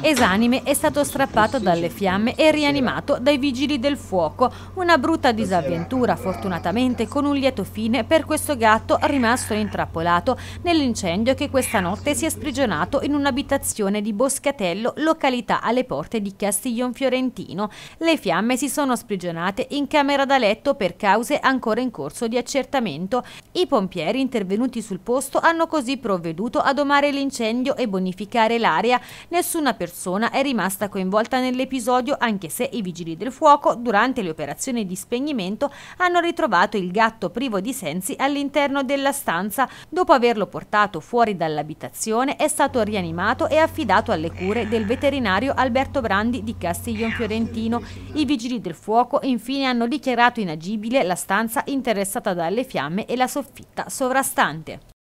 Esanime è stato strappato dalle fiamme e rianimato dai vigili del fuoco, una brutta disavventura fortunatamente con un lieto fine per questo gatto rimasto intrappolato nell'incendio che questa notte si è sprigionato in un'abitazione di Boscatello, località alle porte di Castiglion Fiorentino. Le fiamme si sono sprigionate in camera da letto per cause ancora in corso di accertamento. I pompieri intervenuti sul posto hanno così provveduto a domare l'incendio e bonificare l'area. Nessuna una persona è rimasta coinvolta nell'episodio anche se i vigili del fuoco durante le operazioni di spegnimento hanno ritrovato il gatto privo di sensi all'interno della stanza. Dopo averlo portato fuori dall'abitazione è stato rianimato e affidato alle cure del veterinario Alberto Brandi di Castiglion Fiorentino. I vigili del fuoco infine hanno dichiarato inagibile la stanza interessata dalle fiamme e la soffitta sovrastante.